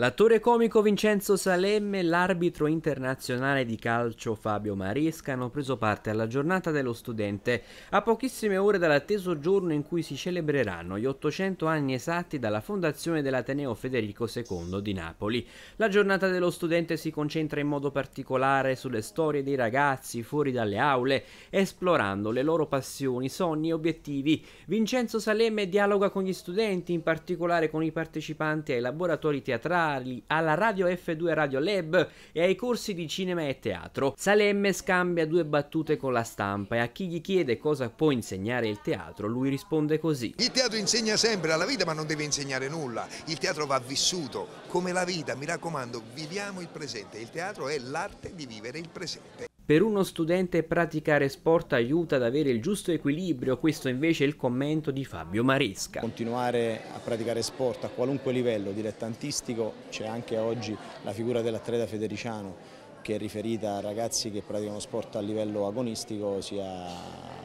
L'attore comico Vincenzo Salemme e l'arbitro internazionale di calcio Fabio Maresca hanno preso parte alla giornata dello studente a pochissime ore dall'atteso giorno in cui si celebreranno gli 800 anni esatti dalla fondazione dell'Ateneo Federico II di Napoli. La giornata dello studente si concentra in modo particolare sulle storie dei ragazzi fuori dalle aule, esplorando le loro passioni, sogni e obiettivi. Vincenzo Salemme dialoga con gli studenti, in particolare con i partecipanti ai laboratori teatrali particolari alla Radio F2 Radio Lab e ai corsi di cinema e teatro. Salemme scambia due battute con la stampa e a chi gli chiede cosa può insegnare il teatro lui risponde così. Il teatro insegna sempre alla vita ma non deve insegnare nulla, il teatro va vissuto come la vita, mi raccomando viviamo il presente, il teatro è l'arte di vivere il presente. Per uno studente praticare sport aiuta ad avere il giusto equilibrio, questo invece è il commento di Fabio Maresca. Continuare a praticare sport a qualunque livello, dilettantistico, c'è anche oggi la figura dell'atleta federiciano che è riferita a ragazzi che praticano sport a livello agonistico sia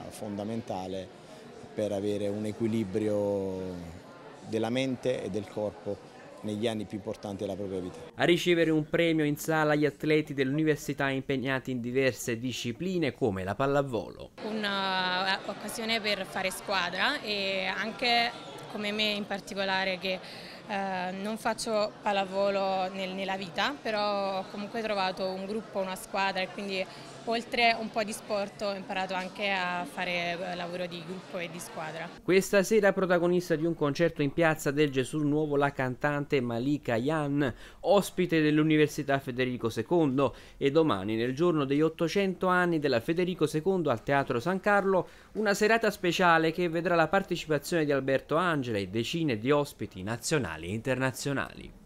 fondamentale per avere un equilibrio della mente e del corpo negli anni più importanti della propria vita. A ricevere un premio in sala gli atleti dell'università impegnati in diverse discipline come la pallavolo. Un'occasione eh, per fare squadra e anche come me in particolare che eh, non faccio pallavolo nel, nella vita, però ho comunque trovato un gruppo, una squadra e quindi oltre un po' di sport ho imparato anche a fare eh, lavoro di gruppo e di squadra. Questa sera protagonista di un concerto in piazza del Gesù Nuovo la cantante Malika Yan, ospite dell'Università Federico II e domani nel giorno degli 800 anni della Federico II al Teatro San Carlo una serata speciale che vedrà la partecipazione di Alberto Angela e decine di ospiti nazionali nazionali e internazionali.